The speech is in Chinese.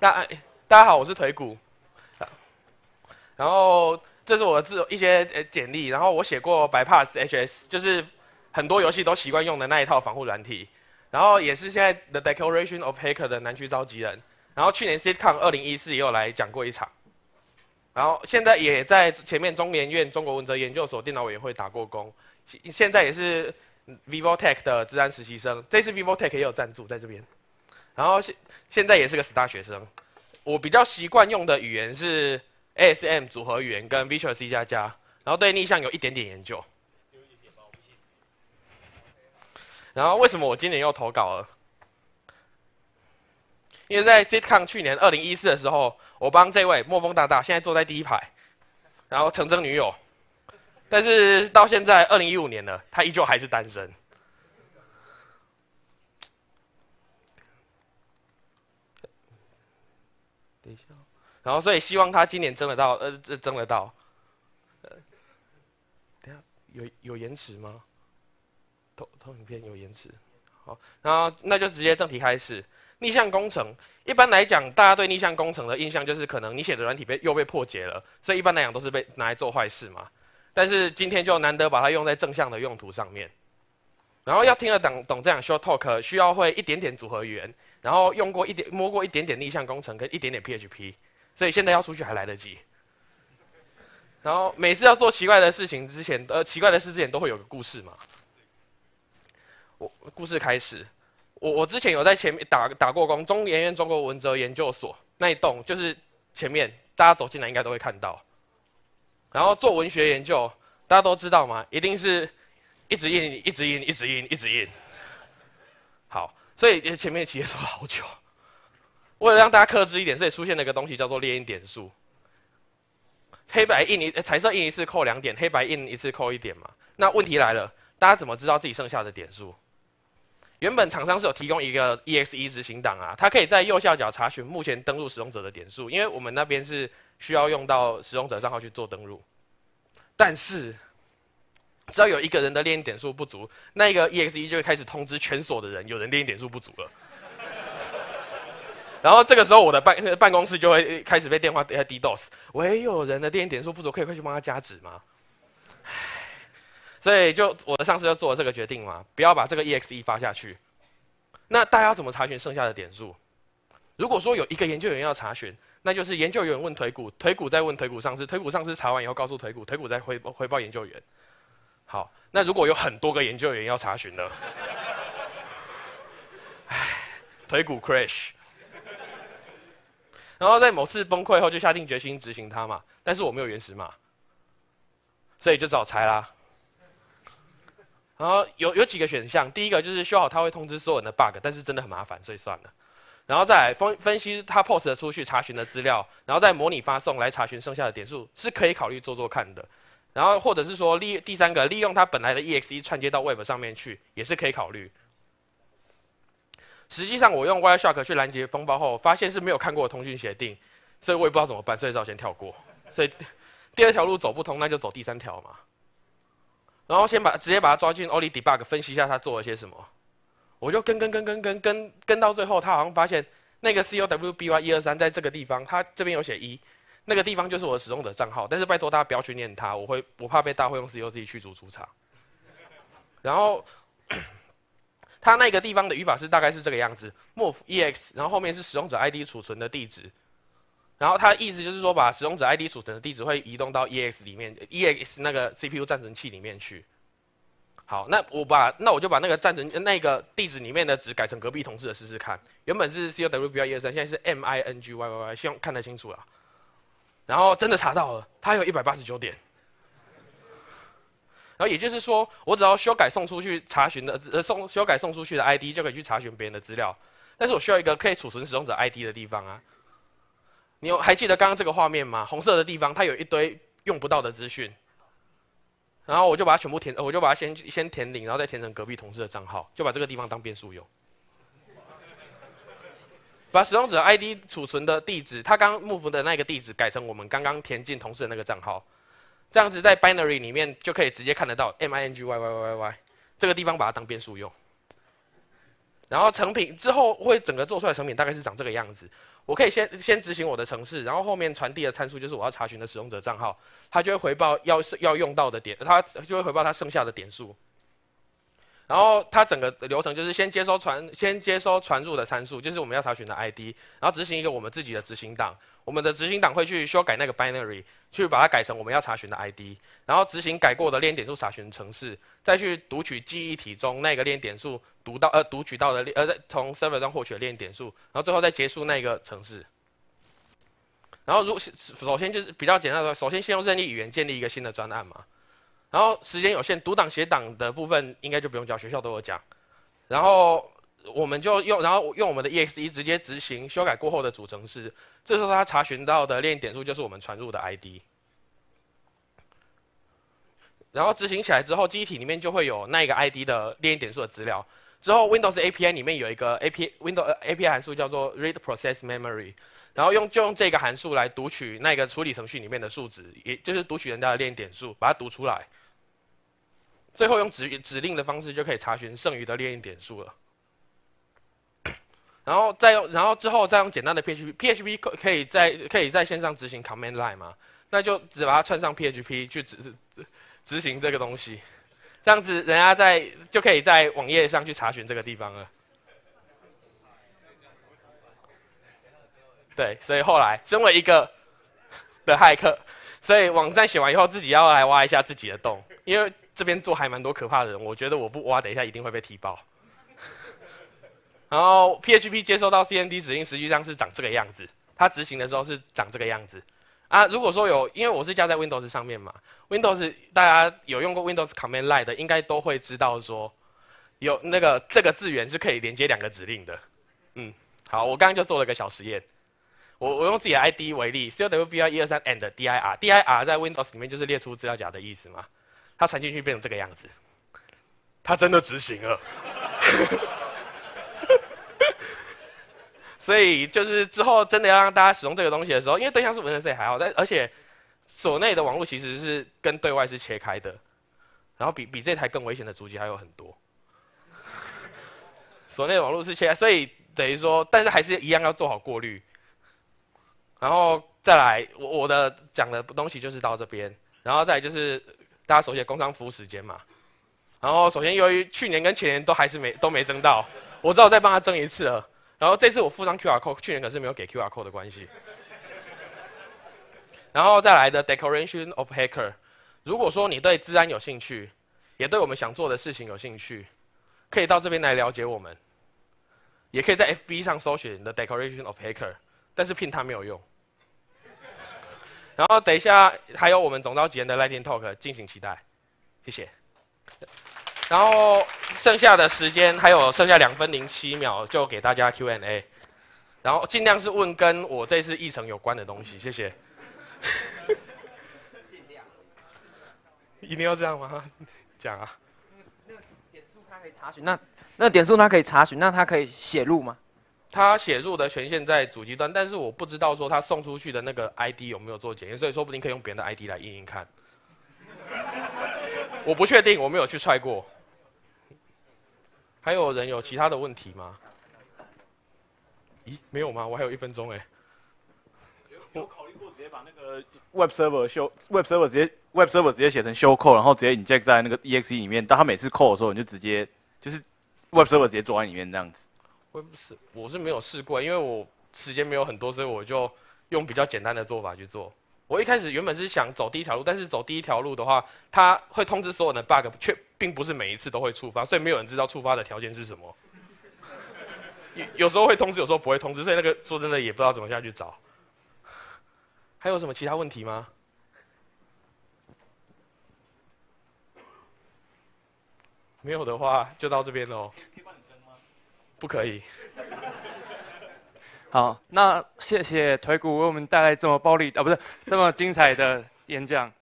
大大家好，我是腿骨。然后这是我的自一些简历，然后我写过 bypass HS，就是很多游戏都习惯用的那一套防护软体，然后也是现在 the d e c l a r a t i o n of hacker 的南区召集人。然后去年 CITCON 2014也有来讲过一场，然后现在也在前面中研院中国文哲研究所电脑委员会打过工，现现在也是 Vivo Tech 的治安实习生，这次 Vivo Tech 也有赞助在这边，然后现现在也是个 STAR 学生，我比较习惯用的语言是 ASM 组合语言跟 Visual C 加加，然后对逆向有一点点研究，然后为什么我今年又投稿了？因为在 SitCon 去年二零一四的时候，我帮这位莫风大大现在坐在第一排，然后成真女友，但是到现在二零一五年了，他依旧还是单身。等一下，然后所以希望他今年争得到，呃，争得到。等下有有延迟吗？投投影片有延迟，好，然后那就直接正题开始。逆向工程，一般来讲，大家对逆向工程的印象就是，可能你写的软体被又被破解了，所以一般来讲都是被拿来做坏事嘛。但是今天就难得把它用在正向的用途上面。然后要听得懂懂这样 short talk，需要会一点点组合语言，然后用过一点摸过一点点逆向工程跟一点点 PHP，所以现在要出去还来得及。然后每次要做奇怪的事情之前，呃，奇怪的事之前都会有个故事嘛。我故事开始。我我之前有在前面打打过工，中研院中国文哲研究所那一栋，就是前面大家走进来应该都会看到。然后做文学研究，大家都知道吗？一定是一直印，一直印，一直印，一直印。好，所以前面其实说好久，为了让大家克制一点，所以出现了一个东西叫做列印点数。黑白印一，彩色印一次扣两点，黑白印一次扣一点嘛。那问题来了，大家怎么知道自己剩下的点数？原本厂商是有提供一个 EXE 执行档啊，它可以在右下角查询目前登录使用者的点数，因为我们那边是需要用到使用者账号去做登录。但是，只要有一个人的练点数不足，那个 EXE 就会开始通知全所的人，有人练点数不足了。然后这个时候，我的办办公室就会开始被电话 DDoS，喂，有人的练点数不足，可以快去帮他加值吗？所以就我的上司就做了这个决定嘛，不要把这个 EXE 发下去。那大家怎么查询剩下的点数？如果说有一个研究员要查询，那就是研究员问腿骨，腿骨再问腿骨上司，腿骨上司查完以后告诉腿骨，腿骨再回回报研究员。好，那如果有很多个研究员要查询呢？腿骨 crash。然后在某次崩溃后就下定决心执行它嘛，但是我没有原始码，所以就找拆啦。然后有有几个选项，第一个就是修好，它会通知所有人的 bug，但是真的很麻烦，所以算了。然后再来分分析它 post 出去查询的资料，然后再模拟发送来查询剩下的点数，是可以考虑做做看的。然后或者是说，利第三个利用它本来的 exe 串接到 web 上面去，也是可以考虑。实际上我用 Wireshark 去拦截风暴后，发现是没有看过通讯协定，所以我也不知道怎么办，所以好先跳过。所以第二条路走不通，那就走第三条嘛。然后先把直接把它抓进 olly debug 分析一下它做了些什么，我就跟跟跟跟跟跟跟到最后，他好像发现那个 cwby O 一二三在这个地方，他这边有写一，那个地方就是我的使用者账号，但是拜托大家不要去念它，我会我怕被大会用 c o Z 驱逐出场。然后 他那个地方的语法是大概是这个样子，move ex，然后后面是使用者 ID 储存的地址。然后他意思就是说，把使用者 ID 储存的地址会移动到 EX 里面，EX 那个 CPU 暂存器里面去。好，那我把那我就把那个暂存那个地址里面的值改成隔壁同志的试试看。原本是 COWBY 二三，现在是 MINGYYY，希望看得清楚啊。然后真的查到了，它有一百八十九点。然后也就是说，我只要修改送出去查询的呃送修改送出去的 ID 就可以去查询别人的资料，但是我需要一个可以储存使用者 ID 的地方啊。你有还记得刚刚这个画面吗？红色的地方，它有一堆用不到的资讯，然后我就把它全部填，我就把它先先填零，然后再填成隔壁同事的账号，就把这个地方当变数用。把使用者 ID 储存的地址，他刚 move 的那个地址改成我们刚刚填进同事的那个账号，这样子在 binary 里面就可以直接看得到 m i n g y y y y，这个地方把它当变数用。然后成品之后会整个做出来，成品大概是长这个样子。我可以先先执行我的程式，然后后面传递的参数就是我要查询的使用者账号，它就会回报要要用到的点，它就会回报它剩下的点数。然后它整个流程就是先接收传先接收传入的参数，就是我们要查询的 ID，然后执行一个我们自己的执行档。我们的执行档会去修改那个 binary，去把它改成我们要查询的 ID，然后执行改过的链点数查询程式，再去读取记忆体中那个链点数读到呃读取到的呃从 server 上获取的链点数，然后最后再结束那个程式。然后如首先就是比较简单的，首先先用任意语言建立一个新的专案嘛。然后时间有限，读档写档的部分应该就不用教，学校都有讲。然后我们就用，然后用我们的 EXE 直接执行修改过后的组成式。这时候它查询到的链点数就是我们传入的 ID。然后执行起来之后，机体里面就会有那一个 ID 的链点数的资料。之后 Windows API 里面有一个 AP Window s API 函数叫做 ReadProcessMemory，然后用就用这个函数来读取那个处理程序里面的数值，也就是读取人家的链点数，把它读出来。最后用指指令的方式就可以查询剩余的猎印点数了，然后再用，然后之后再用简单的 PHP，PHP 可可以在可以在线上执行 command line 嘛？那就只把它串上 PHP 去执执行这个东西，这样子人家在就可以在网页上去查询这个地方了。对，所以后来身为一个 的骇客，所以网站写完以后自己要来挖一下自己的洞，因为。这边做还蛮多可怕的人，我觉得我不挖，等一下一定会被踢爆。然后 PHP 接收到 CMD 指令实际上是长这个样子，它执行的时候是长这个样子。啊，如果说有，因为我是加在 Windows 上面嘛，Windows 大家有用过 Windows Command Line 的，应该都会知道说，有那个这个字源是可以连接两个指令的。嗯，好，我刚刚就做了个小实验，我我用自己的 ID 为例 c w b r 一2 3 a n d d i r d i r 在 Windows 里面就是列出资料夹的意思嘛。它传进去变成这个样子，它真的执行了。所以就是之后真的要让大家使用这个东西的时候，因为对象是文生 C 还好，但而且所内的网络其实是跟对外是切开的，然后比比这台更危险的主机还有很多。所内网络是切，所以等于说，但是还是一样要做好过滤。然后再来，我我的讲的东西就是到这边，然后再就是。大家悉的工商服务时间嘛，然后首先由于去年跟前年都还是没都没争到，我知道再帮他争一次了，然后这次我附上 QR code，去年可是没有给 QR code 的关系。然后再来的 Decoration of Hacker，如果说你对资安有兴趣，也对我们想做的事情有兴趣，可以到这边来了解我们，也可以在 FB 上搜寻 The Decoration of Hacker，但是聘他没有用。然后等一下，还有我们总召集人的 l i g h talk，n n i g 敬请期待，谢谢。然后剩下的时间还有剩下两分零七秒，就给大家 Q&A。然后尽量是问跟我这次议程有关的东西，谢谢。尽量。一定要这样吗？讲啊。那点数它可以查询，那那点数它可以查询，那它可以写入吗？他写入的权限在主机端，但是我不知道说他送出去的那个 ID 有没有做检验，所以说不定可以用别人的 ID 来印印看。我不确定，我没有去踹过。还有人有其他的问题吗？咦，没有吗？我还有一分钟哎。我考虑过直接把那个 Web Server 修 Web Server 直接 Web Server 直接写成修扣，然后直接 inject 在那个 EXE 里面。当他每次扣的时候，你就直接就是 Web Server 直接装在里面这样子。我不是，我是没有试过，因为我时间没有很多，所以我就用比较简单的做法去做。我一开始原本是想走第一条路，但是走第一条路的话，他会通知所有的 bug，却并不是每一次都会触发，所以没有人知道触发的条件是什么。有有时候会通知，有时候不会通知，所以那个说真的也不知道怎么下去找。还有什么其他问题吗？没有的话，就到这边喽。不可以。好，那谢谢腿骨为我们带来这么暴力啊，不是这么精彩的演讲。